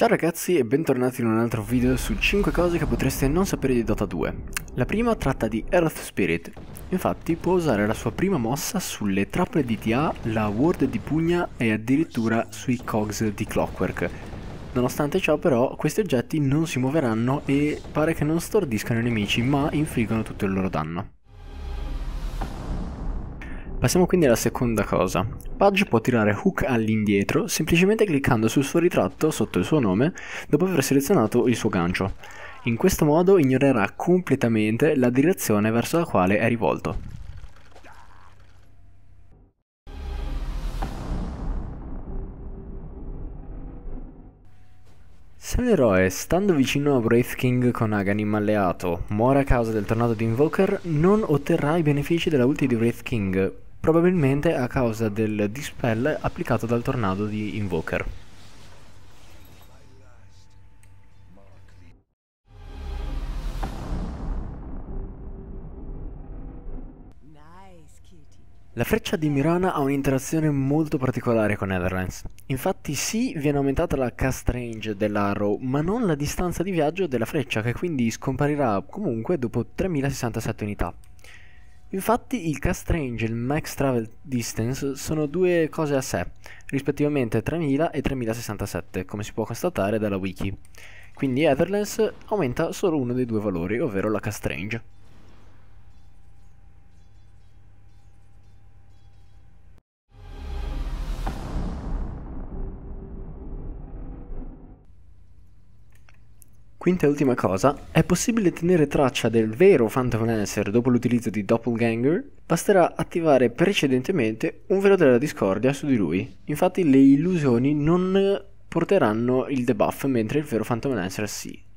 Ciao ragazzi e bentornati in un altro video su 5 cose che potreste non sapere di Dota 2. La prima tratta di Earth Spirit, infatti può usare la sua prima mossa sulle trappole di TA, la ward di pugna e addirittura sui cogs di Clockwork. Nonostante ciò però questi oggetti non si muoveranno e pare che non stordiscano i nemici ma infliggono tutto il loro danno. Passiamo quindi alla seconda cosa. Pudge può tirare Hook all'indietro semplicemente cliccando sul suo ritratto sotto il suo nome dopo aver selezionato il suo gancio. In questo modo ignorerà completamente la direzione verso la quale è rivolto. Se l'eroe, stando vicino a Wraith King con Aganim alleato, muore a causa del tornado di Invoker, non otterrà i benefici della ulti di Wraith King, probabilmente a causa del dispel applicato dal tornado di Invoker. La freccia di Mirana ha un'interazione molto particolare con Netherlands. Infatti sì, viene aumentata la cast range dell'arrow, ma non la distanza di viaggio della freccia, che quindi scomparirà comunque dopo 3067 unità. Infatti il cast range e il max travel distance sono due cose a sé, rispettivamente 3000 e 3067, come si può constatare dalla wiki. Quindi Etherlands aumenta solo uno dei due valori, ovvero la cast range. Quinta e ultima cosa, è possibile tenere traccia del vero Phantom Lancer dopo l'utilizzo di Doppelganger? Basterà attivare precedentemente un velo della discordia su di lui. Infatti le illusioni non porteranno il debuff mentre il vero Phantom Lancer sì.